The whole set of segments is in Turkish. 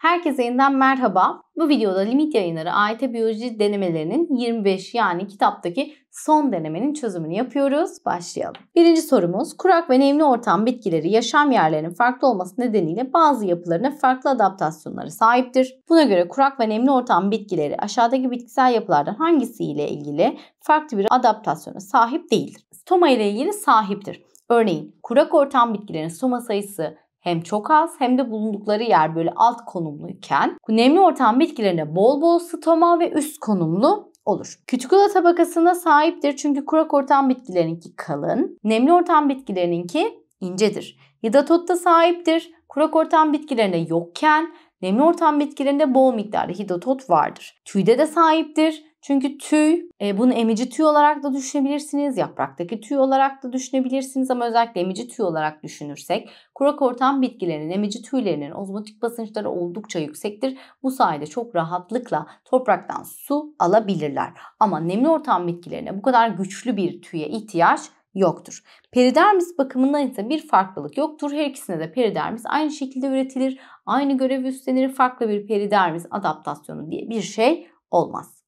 Herkese yeniden merhaba. Bu videoda limit yayınları AYT biyoloji denemelerinin 25 yani kitaptaki son denemenin çözümünü yapıyoruz. Başlayalım. Birinci sorumuz kurak ve nemli ortam bitkileri yaşam yerlerinin farklı olması nedeniyle bazı yapılarına farklı adaptasyonları sahiptir. Buna göre kurak ve nemli ortam bitkileri aşağıdaki bitkisel yapılardan hangisiyle ilgili farklı bir adaptasyona sahip değildir? Stoma ile ilgili sahiptir. Örneğin kurak ortam bitkilerinin stoma sayısı hem çok az hem de bulundukları yer böyle alt konumluyken nemli ortam bitkilerine bol bol stoma ve üst konumlu olur. Kütükula tabakasına sahiptir çünkü kurak ortam bitkilerinki kalın, nemli ortam bitkilerininki incedir. Hidatotta sahiptir. Kurak ortam bitkilerine yokken nemli ortam bitkilerinde bol miktarda hidatot vardır. Tüyde de sahiptir. Çünkü tüy, e, bunu emici tüy olarak da düşünebilirsiniz, yapraktaki tüy olarak da düşünebilirsiniz ama özellikle emici tüy olarak düşünürsek kurak ortam bitkilerinin emici tüylerinin ozmotik basınçları oldukça yüksektir. Bu sayede çok rahatlıkla topraktan su alabilirler. Ama nemli ortam bitkilerine bu kadar güçlü bir tüye ihtiyaç yoktur. Peridermis bakımından ise bir farklılık yoktur. Her ikisine de peridermis aynı şekilde üretilir, aynı görevi üstlenir. Farklı bir peridermis adaptasyonu diye bir şey olmaz.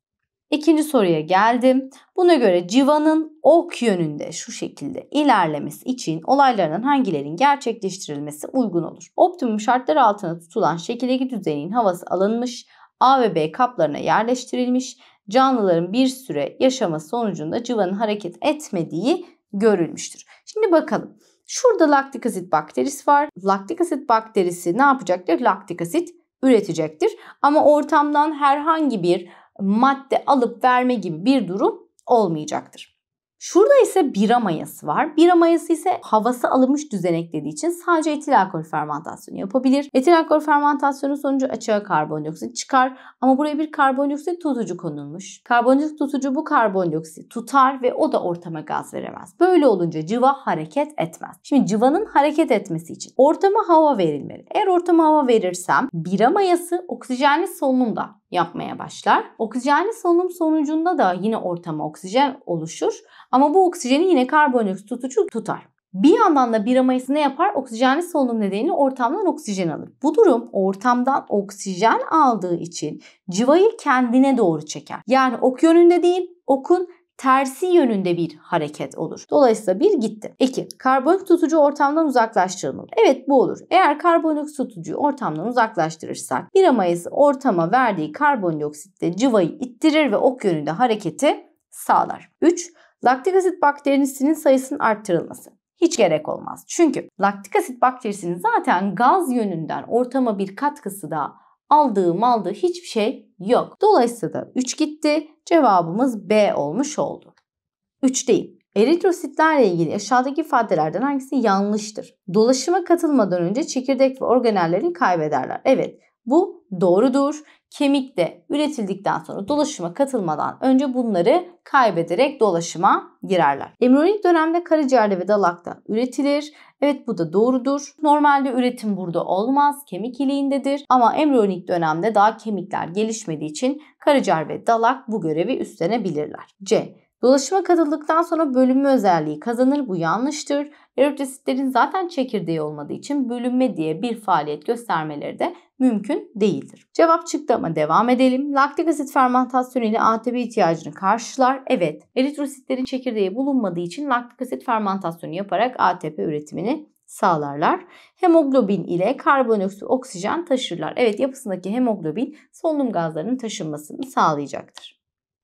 İkinci soruya geldim. Buna göre civanın ok yönünde şu şekilde ilerlemesi için olaylarının hangilerin gerçekleştirilmesi uygun olur? Optimum şartlar altında tutulan şekildeki düzenin havası alınmış, A ve B kaplarına yerleştirilmiş, canlıların bir süre yaşama sonucunda civanın hareket etmediği görülmüştür. Şimdi bakalım. Şurada laktik asit bakterisi var. Laktik asit bakterisi ne yapacaktır? Laktik asit üretecektir. Ama ortamdan herhangi bir madde alıp verme gibi bir durum olmayacaktır. Şurada ise bira mayası var. Bira mayası ise havası alınmış düzenek dediği için sadece etil alkol fermentasyonu yapabilir. Etil alkol fermentasyonu sonucu açığa karbondioksit çıkar ama buraya bir karbondioksit tutucu konulmuş. Karbondioksit tutucu bu karbondioksit tutar ve o da ortama gaz veremez. Böyle olunca civa hareket etmez. Şimdi civanın hareket etmesi için ortama hava verilmeli. Eğer ortama hava verirsem bira mayası oksijenli solunumda yapmaya başlar. Oksijenli solunum sonucunda da yine ortama oksijen oluşur ama bu oksijeni yine karbondioksit tutucu tutar. Bir yandan da bir mayası ne yapar? Oksijenli solunum nedeniyle ortamdan oksijen alır. Bu durum ortamdan oksijen aldığı için civayı kendine doğru çeker. Yani ok yönünde değil, okun tersi yönünde bir hareket olur. Dolayısıyla bir gitti. 2. Karbondioksit tutucu ortamdan uzaklaştırılmalı. Evet bu olur. Eğer karbondioksit tutucuyu ortamdan uzaklaştırırsak bir mayası ortama verdiği karbondioksitle cıvayı ittirir ve ok yönünde hareketi sağlar. 3. Laktik asit bakterisinin sayısının arttırılması. Hiç gerek olmaz. Çünkü laktik asit bakterisinin zaten gaz yönünden ortama bir katkısı da aldığı maldığı hiçbir şey yok. Dolayısıyla da 3 gitti. Cevabımız B olmuş oldu. 3 değil. Eritrositlerle ilgili aşağıdaki ifadelerden hangisi yanlıştır? Dolaşıma katılmadan önce çekirdek ve organellerini kaybederler. Evet bu doğrudur kemik de üretildikten sonra dolaşıma katılmadan önce bunları kaybederek dolaşıma girerler. Embriyonik dönemde karaciğerde ve dalakta üretilir. Evet bu da doğrudur. Normalde üretim burada olmaz. Kemik iliğindedir. Ama embriyonik dönemde daha kemikler gelişmediği için karaciğer ve dalak bu görevi üstlenebilirler. C. Dolaşıma katıldıktan sonra bölünme özelliği kazanır. Bu yanlıştır. Eritrositlerin zaten çekirdeği olmadığı için bölünme diye bir faaliyet göstermeleri de mümkün değildir. Cevap çıktı ama devam edelim. Laktik asit fermentasyonu ile ATP ihtiyacını karşılar. Evet, eritrositlerin çekirdeği bulunmadığı için laktik asit fermentasyonu yaparak ATP üretimini sağlarlar. Hemoglobin ile karbondioksit oksijen taşırlar. Evet yapısındaki hemoglobin solunum gazlarının taşınmasını sağlayacaktır.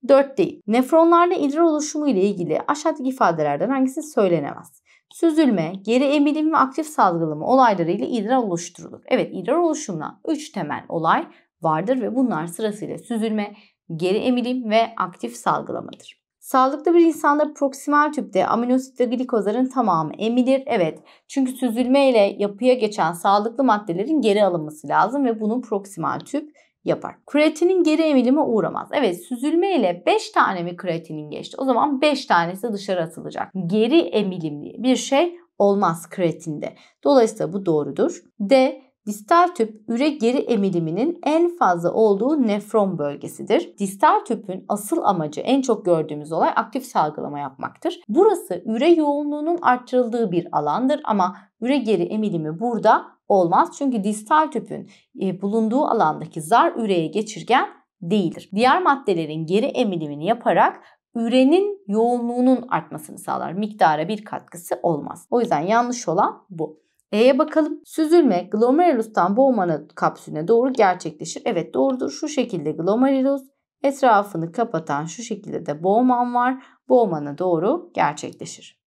4 değil. Nefronlarda idrar oluşumu ile ilgili aşağıdaki ifadelerden hangisi söylenemez? Süzülme, geri emilim ve aktif salgılama olaylarıyla idrar oluşturulur. Evet idrar oluşumuna 3 temel olay vardır ve bunlar sırasıyla süzülme, geri emilim ve aktif salgılamadır. Sağlıklı bir insanda proksimal tüpte aminosit ve glikozların tamamı emilir. Evet çünkü süzülme ile yapıya geçen sağlıklı maddelerin geri alınması lazım ve bunu proksimal tüp yapar. Kreatinin geri emilime uğramaz. Evet süzülme ile 5 tane mi kreatinin geçti? O zaman 5 tanesi dışarı atılacak. Geri emilimli bir şey olmaz kreatinde. Dolayısıyla bu doğrudur. D Distal tüp üre geri emiliminin en fazla olduğu nefron bölgesidir. Distal tüpün asıl amacı en çok gördüğümüz olay aktif salgılama yapmaktır. Burası üre yoğunluğunun arttırıldığı bir alandır ama üre geri emilimi burada olmaz. Çünkü distal tüpün e, bulunduğu alandaki zar üreye geçirgen değildir. Diğer maddelerin geri emilimini yaparak ürenin yoğunluğunun artmasını sağlar. Miktara bir katkısı olmaz. O yüzden yanlış olan bu. E'ye bakalım. Süzülme glomerulustan Bowman'a kapsüline doğru gerçekleşir. Evet doğrudur. Şu şekilde glomerulus etrafını kapatan şu şekilde de boğman var. Boğmana doğru gerçekleşir.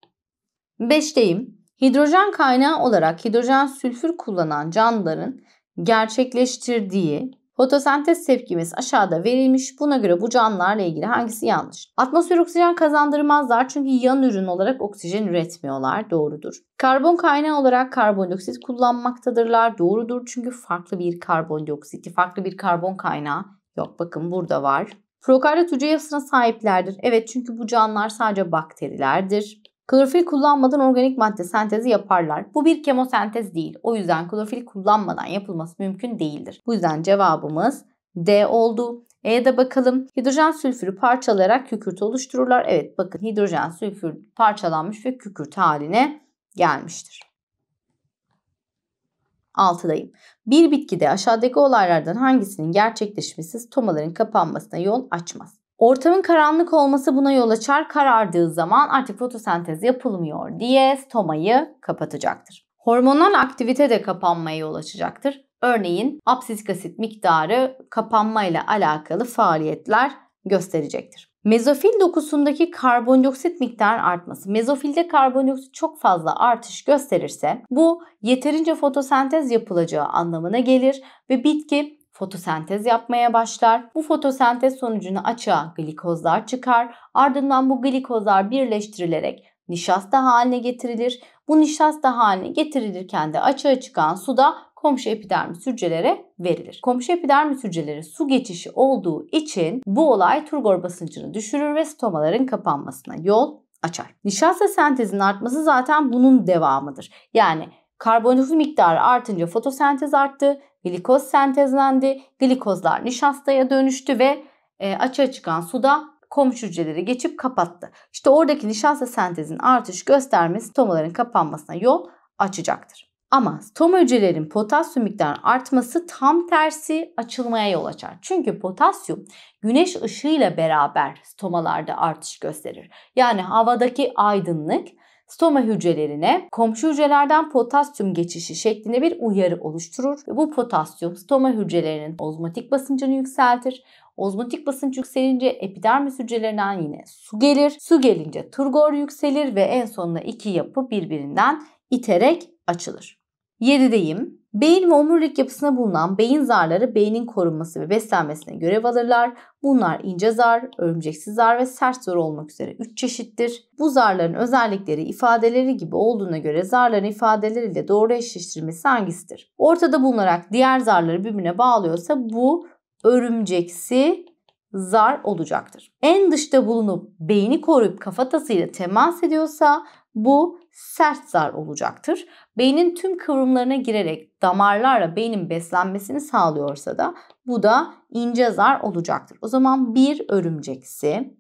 5'teyim. Hidrojen kaynağı olarak hidrojen sülfür kullanan canlıların gerçekleştirdiği Fotosentez tepkimiz aşağıda verilmiş. Buna göre bu canlılarla ilgili hangisi yanlış? Atmosfer oksijen kazandırmazlar çünkü yan ürün olarak oksijen üretmiyorlar. Doğrudur. Karbon kaynağı olarak karbondioksit kullanmaktadırlar. Doğrudur çünkü farklı bir karbondioksiti farklı bir karbon kaynağı yok. Bakın burada var. Prokaryot hücre yapısına sahiplerdir. Evet çünkü bu canlılar sadece bakterilerdir. Klorofil kullanmadan organik madde sentezi yaparlar. Bu bir kemosentez değil. O yüzden klorofil kullanmadan yapılması mümkün değildir. Bu yüzden cevabımız D oldu. E de bakalım. Hidrojen sülfürü parçalayarak kükürt oluştururlar. Evet bakın hidrojen sülfür parçalanmış ve kükürt haline gelmiştir. 6'dayım. Bir bitkide aşağıdaki olaylardan hangisinin gerçekleşmesi tomaların kapanmasına yol açmaz? Ortamın karanlık olması buna yol açar. Karardığı zaman artık fotosentez yapılmıyor diye stomayı kapatacaktır. Hormonal aktivite de kapanmaya yol açacaktır. Örneğin absisik asit miktarı kapanmayla alakalı faaliyetler gösterecektir. Mezofil dokusundaki karbondioksit miktarının artması. Mezofilde karbondioksit çok fazla artış gösterirse bu yeterince fotosentez yapılacağı anlamına gelir ve bitki fotosentez yapmaya başlar. Bu fotosentez sonucunu açığa glikozlar çıkar. Ardından bu glikozlar birleştirilerek nişasta haline getirilir. Bu nişasta haline getirilirken de açığa çıkan su da komşu epidermis hücrelere verilir. Komşu epidermis hücreleri su geçişi olduğu için bu olay turgor basıncını düşürür ve stomaların kapanmasına yol açar. Nişasta sentezinin artması zaten bunun devamıdır. Yani Karbonhidratın miktarı artınca fotosentez arttı, glikoz sentezlendi, glikozlar nişastaya dönüştü ve e, açığa çıkan suda komşu hücreleri geçip kapattı. İşte oradaki nişasta sentezin artış göstermesi stomaların kapanmasına yol açacaktır. Ama stoma hücrelerin potasyum miktarı artması tam tersi açılmaya yol açar. Çünkü potasyum güneş ışığıyla beraber stomalarda artış gösterir. Yani havadaki aydınlık stoma hücrelerine komşu hücrelerden potasyum geçişi şeklinde bir uyarı oluşturur ve bu potasyum stoma hücrelerinin ozmotik basıncını yükseltir. Ozmotik basınç yükselince epidermis hücrelerinden yine su gelir. Su gelince turgor yükselir ve en sonunda iki yapı birbirinden iterek açılır. 7'deyim. Beyin ve omurilik yapısına bulunan beyin zarları beynin korunması ve beslenmesine görev alırlar. Bunlar ince zar, örümceksiz zar ve sert zar olmak üzere 3 çeşittir. Bu zarların özellikleri ifadeleri gibi olduğuna göre zarların ifadeleriyle doğru eşleştirilmesi hangisidir? Ortada bulunarak diğer zarları birbirine bağlıyorsa bu örümceksi zar olacaktır. En dışta bulunup beyni koruyup kafatasıyla temas ediyorsa bu sert zar olacaktır. Beynin tüm kıvrımlarına girerek damarlarla beynin beslenmesini sağlıyorsa da bu da ince zar olacaktır. O zaman bir örümceksi,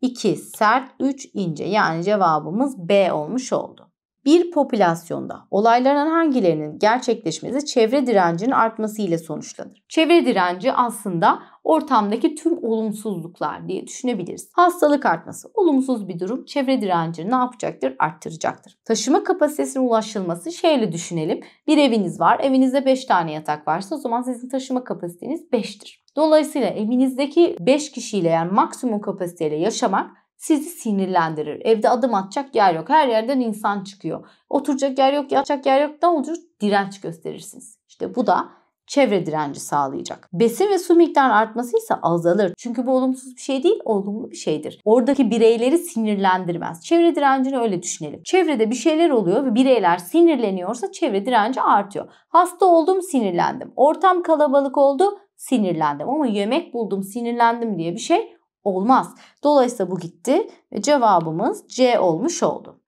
iki sert, üç ince yani cevabımız B olmuş oldu bir popülasyonda olayların hangilerinin gerçekleşmesi çevre direncinin artması ile sonuçlanır. Çevre direnci aslında ortamdaki tüm olumsuzluklar diye düşünebiliriz. Hastalık artması olumsuz bir durum çevre direncini ne yapacaktır? Arttıracaktır. Taşıma kapasitesine ulaşılması şöyle düşünelim. Bir eviniz var. Evinizde 5 tane yatak varsa o zaman sizin taşıma kapasiteniz 5'tir. Dolayısıyla evinizdeki 5 kişiyle yani maksimum kapasiteyle yaşamak sizi sinirlendirir. Evde adım atacak yer yok. Her yerden insan çıkıyor. Oturacak yer yok, yatacak yer yok. Ne olur? Direnç gösterirsiniz. İşte bu da çevre direnci sağlayacak. Besin ve su miktarı artması ise azalır. Çünkü bu olumsuz bir şey değil, olumlu bir şeydir. Oradaki bireyleri sinirlendirmez. Çevre direncini öyle düşünelim. Çevrede bir şeyler oluyor ve bireyler sinirleniyorsa çevre direnci artıyor. Hasta oldum, sinirlendim. Ortam kalabalık oldu, sinirlendim. Ama yemek buldum, sinirlendim diye bir şey olmaz. Dolayısıyla bu gitti ve cevabımız C olmuş oldu.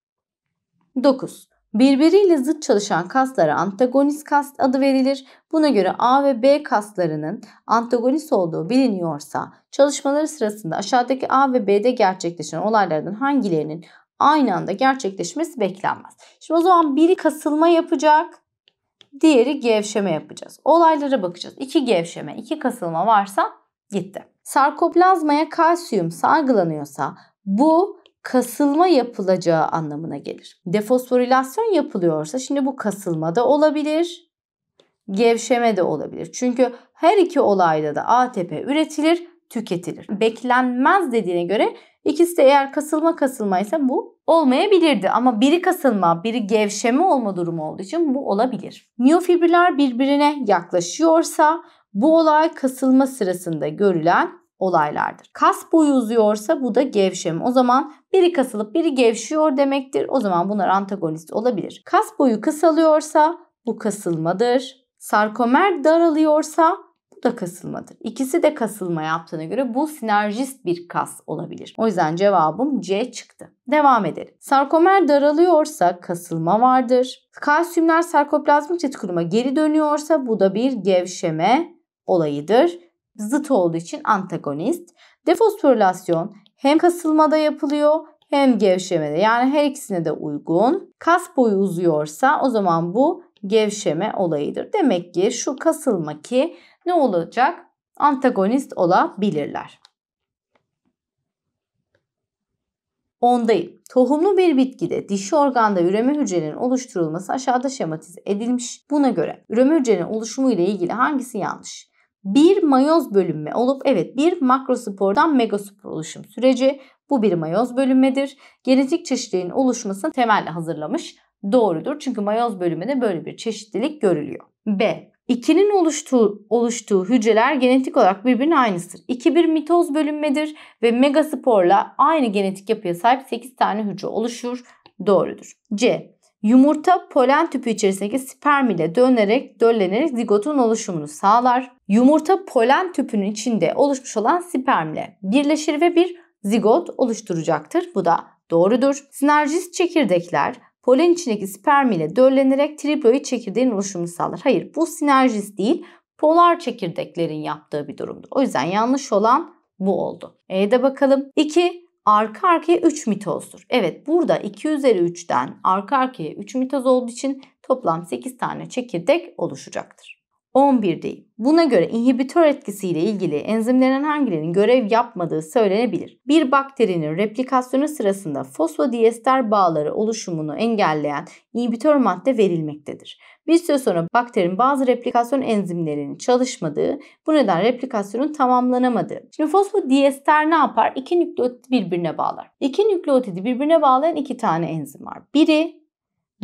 9. Birbiriyle zıt çalışan kaslara antagonist kas adı verilir. Buna göre A ve B kaslarının antagonist olduğu biliniyorsa çalışmaları sırasında aşağıdaki A ve B'de gerçekleşen olaylardan hangilerinin aynı anda gerçekleşmesi beklenmez. Şimdi o zaman biri kasılma yapacak, diğeri gevşeme yapacağız. Olaylara bakacağız. İki gevşeme, iki kasılma varsa gitti sarkoplazmaya kalsiyum salgılanıyorsa bu kasılma yapılacağı anlamına gelir. Defosforilasyon yapılıyorsa şimdi bu kasılma da olabilir, gevşeme de olabilir. Çünkü her iki olayda da ATP üretilir, tüketilir. Beklenmez dediğine göre ikisi de eğer kasılma kasılmaysa bu olmayabilirdi. Ama biri kasılma, biri gevşeme olma durumu olduğu için bu olabilir. Miyofibriller birbirine yaklaşıyorsa bu olay kasılma sırasında görülen olaylardır. Kas boyu uzuyorsa bu da gevşeme. O zaman biri kasılıp biri gevşiyor demektir. O zaman bunlar antagonist olabilir. Kas boyu kısalıyorsa bu kasılmadır. Sarkomer daralıyorsa bu da kasılmadır. İkisi de kasılma yaptığına göre bu sinerjist bir kas olabilir. O yüzden cevabım C çıktı. Devam edelim. Sarkomer daralıyorsa kasılma vardır. Kalsiyumlar sarkoplazmik çatı kuruma geri dönüyorsa bu da bir gevşeme olayıdır. Zıt olduğu için antagonist. Defosforilasyon hem kasılmada yapılıyor hem gevşemede yani her ikisine de uygun. Kas boyu uzuyorsa o zaman bu gevşeme olayıdır. Demek ki şu kasılma ki ne olacak? Antagonist olabilirler. Ondayım. Tohumlu bir bitkide dişi organda üreme hücrenin oluşturulması aşağıda şematize edilmiş. Buna göre üreme hücrenin oluşumu ile ilgili hangisi yanlış? bir mayoz bölünme olup evet bir makrospordan megaspor oluşum süreci bu bir mayoz bölünmedir. Genetik çeşitliliğin oluşmasını temelde hazırlamış doğrudur. Çünkü mayoz bölümünde böyle bir çeşitlilik görülüyor. B. İkinin oluştuğu, oluştuğu hücreler genetik olarak birbirine aynıdır. İki bir mitoz bölünmedir ve megasporla aynı genetik yapıya sahip 8 tane hücre oluşur. Doğrudur. C. Yumurta polen tüpü içerisindeki sperm ile dönerek döllenerek zigotun oluşumunu sağlar. Yumurta polen tüpünün içinde oluşmuş olan spermle birleşir ve bir zigot oluşturacaktır. Bu da doğrudur. Sinerjist çekirdekler polen içindeki sperm ile döllenerek triploid çekirdeğin oluşumunu sağlar. Hayır bu sinerjist değil polar çekirdeklerin yaptığı bir durumdu. O yüzden yanlış olan bu oldu. E'de bakalım. 2 arka arkaya 3 mitozdur. Evet burada 2 üzeri 3'ten arka arkaya 3 mitoz olduğu için toplam 8 tane çekirdek oluşacaktır. 11'deyim. Buna göre inhibitör etkisiyle ilgili enzimlerin hangilerinin görev yapmadığı söylenebilir. Bir bakterinin replikasyonu sırasında fosfodiester bağları oluşumunu engelleyen inhibitör madde verilmektedir. Bir süre sonra bakterinin bazı replikasyon enzimlerinin çalışmadığı, bu neden replikasyonun tamamlanamadığı. Şimdi fosfodiester ne yapar? İki nükleotidi birbirine bağlar. İki nükleotidi birbirine bağlayan iki tane enzim var. Biri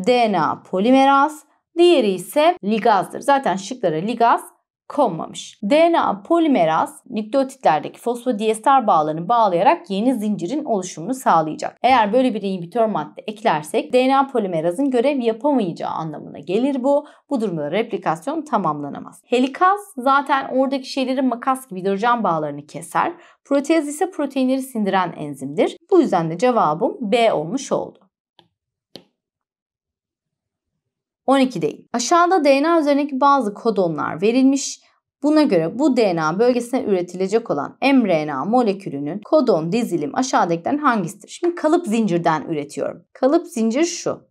DNA polimeraz, Diğeri ise ligazdır. Zaten şıklara ligaz konmamış. DNA polimeraz nükleotitlerdeki fosfodiester bağlarını bağlayarak yeni zincirin oluşumunu sağlayacak. Eğer böyle bir inhibitör madde eklersek DNA polimerazın görev yapamayacağı anlamına gelir bu. Bu durumda replikasyon tamamlanamaz. Helikaz zaten oradaki şeyleri makas gibi hidrojen bağlarını keser. Proteaz ise proteinleri sindiren enzimdir. Bu yüzden de cevabım B olmuş oldu. 12 değil. Aşağıda DNA üzerindeki bazı kodonlar verilmiş. Buna göre bu DNA bölgesine üretilecek olan mRNA molekülünün kodon dizilim aşağıdakilerden hangisidir? Şimdi kalıp zincirden üretiyorum. Kalıp zincir şu.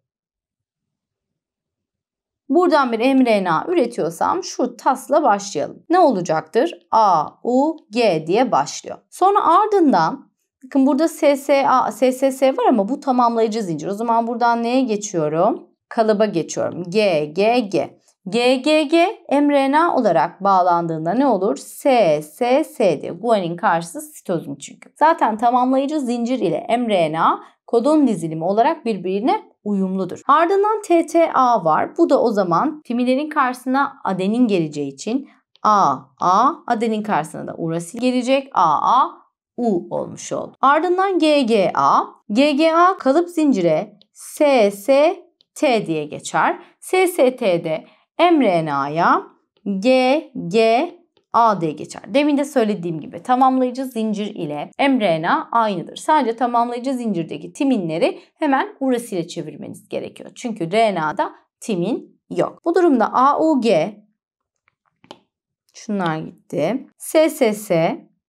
Buradan bir mRNA üretiyorsam şu tasla başlayalım. Ne olacaktır? A, U, G diye başlıyor. Sonra ardından bakın burada SSA, SSS var ama bu tamamlayıcı zincir. O zaman buradan neye geçiyorum? kalıba geçiyorum. G, G, G. G G G mRNA olarak bağlandığında ne olur? S, S, S diye. Guanin karşısı sitozin çünkü. Zaten tamamlayıcı zincir ile mRNA kodon dizilimi olarak birbirine uyumludur. Ardından TTA var. Bu da o zaman timilerin karşısına adenin geleceği için A, A, adenin karşısına da urasil gelecek. A, A, U olmuş oldu. Ardından GGA. GGA kalıp zincire S, S, T diye geçer. SST'de mRNA'ya G, G, A diye geçer. Demin de söylediğim gibi tamamlayıcı zincir ile mRNA aynıdır. Sadece tamamlayıcı zincirdeki timinleri hemen urasile çevirmeniz gerekiyor. Çünkü RNA'da timin yok. Bu durumda AUG şunlar gitti. SSS,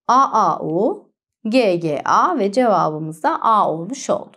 AAU, GGA ve cevabımız da A olmuş oldu.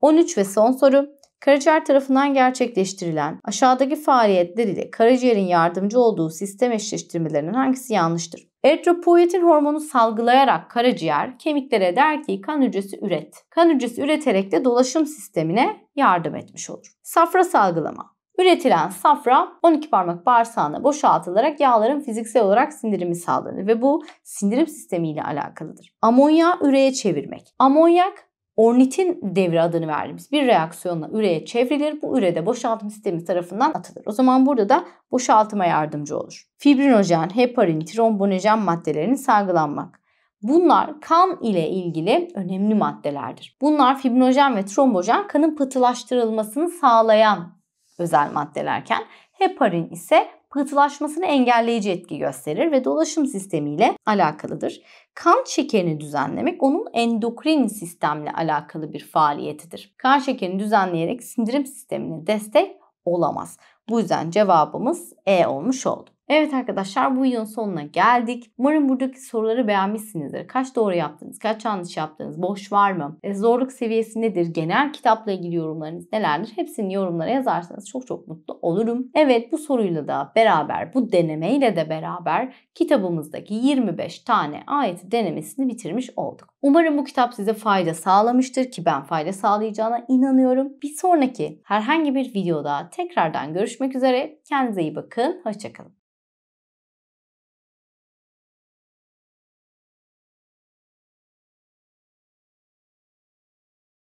13 ve son soru. Karaciğer tarafından gerçekleştirilen aşağıdaki faaliyetler ile karaciğerin yardımcı olduğu sistem eşleştirmelerinin hangisi yanlıştır? Eritropoietin hormonu salgılayarak karaciğer kemiklere der ki kan hücresi üret. Kan hücresi üreterek de dolaşım sistemine yardım etmiş olur. Safra salgılama. Üretilen safra 12 parmak bağırsağına boşaltılarak yağların fiziksel olarak sindirimi sağlanır ve bu sindirim sistemiyle alakalıdır. Amonya üreye çevirmek. Amonyak ornitin devri adını verdiğimiz bir reaksiyonla üreye çevrilir. Bu ürede boşaltım sistemi tarafından atılır. O zaman burada da boşaltıma yardımcı olur. Fibrinojen, heparin, trombonojen maddelerinin salgılanmak. Bunlar kan ile ilgili önemli maddelerdir. Bunlar fibrinojen ve trombojen kanın pıhtılaştırılmasını sağlayan özel maddelerken heparin ise pıhtılaşmasını engelleyici etki gösterir ve dolaşım sistemiyle alakalıdır. Kan şekerini düzenlemek onun endokrin sistemle alakalı bir faaliyetidir. Kan şekerini düzenleyerek sindirim sistemine destek olamaz. Bu yüzden cevabımız E olmuş oldu. Evet arkadaşlar bu yılın sonuna geldik. Umarım buradaki soruları beğenmişsinizdir. Kaç doğru yaptınız? Kaç yanlış yaptınız? Boş var mı? E, zorluk seviyesi nedir? Genel kitapla ilgili yorumlarınız nelerdir? Hepsini yorumlara yazarsanız çok çok mutlu olurum. Evet bu soruyla da beraber, bu denemeyle de beraber kitabımızdaki 25 tane ayeti denemesini bitirmiş olduk. Umarım bu kitap size fayda sağlamıştır ki ben fayda sağlayacağına inanıyorum. Bir sonraki herhangi bir videoda tekrardan görüşmek üzere. Kendinize iyi bakın. Hoşçakalın.